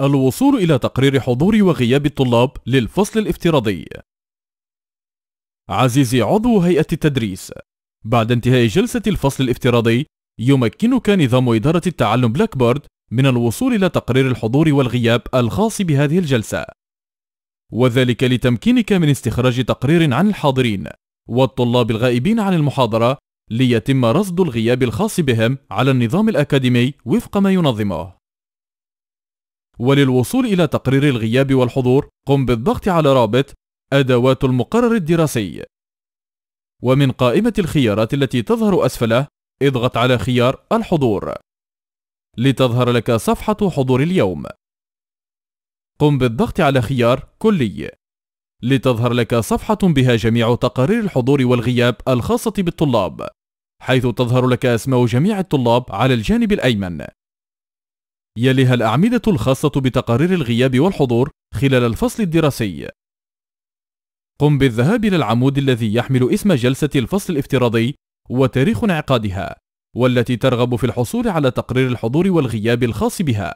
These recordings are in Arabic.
الوصول إلى تقرير حضور وغياب الطلاب للفصل الافتراضي عزيزي عضو هيئة التدريس بعد انتهاء جلسة الفصل الافتراضي يمكنك نظام إدارة التعلم بلاك بورد من الوصول إلى تقرير الحضور والغياب الخاص بهذه الجلسة وذلك لتمكينك من استخراج تقرير عن الحاضرين والطلاب الغائبين عن المحاضرة ليتم رصد الغياب الخاص بهم على النظام الأكاديمي وفق ما ينظمه وللوصول إلى تقرير الغياب والحضور قم بالضغط على رابط أدوات المقرر الدراسي ومن قائمة الخيارات التي تظهر أسفله اضغط على خيار الحضور لتظهر لك صفحة حضور اليوم قم بالضغط على خيار كلي لتظهر لك صفحة بها جميع تقارير الحضور والغياب الخاصة بالطلاب حيث تظهر لك أسماء جميع الطلاب على الجانب الأيمن يليها الأعمدة الخاصة بتقارير الغياب والحضور خلال الفصل الدراسي. قم بالذهاب إلى العمود الذي يحمل اسم جلسة الفصل الافتراضي وتاريخ انعقادها، والتي ترغب في الحصول على تقرير الحضور والغياب الخاص بها.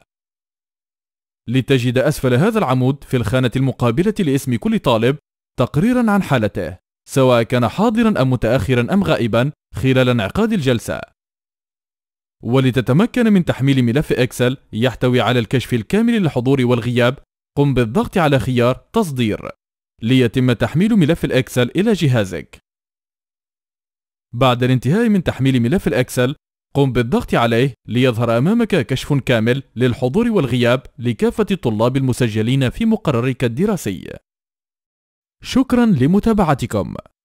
لتجد أسفل هذا العمود في الخانة المقابلة لاسم كل طالب تقريرا عن حالته، سواء كان حاضرا أم متأخرا أم غائبا خلال انعقاد الجلسة. ولتتمكن من تحميل ملف إكسل يحتوي على الكشف الكامل للحضور والغياب قم بالضغط على خيار تصدير ليتم تحميل ملف الإكسل إلى جهازك بعد الانتهاء من تحميل ملف الإكسل قم بالضغط عليه ليظهر أمامك كشف كامل للحضور والغياب لكافة الطلاب المسجلين في مقررك الدراسي شكرا لمتابعتكم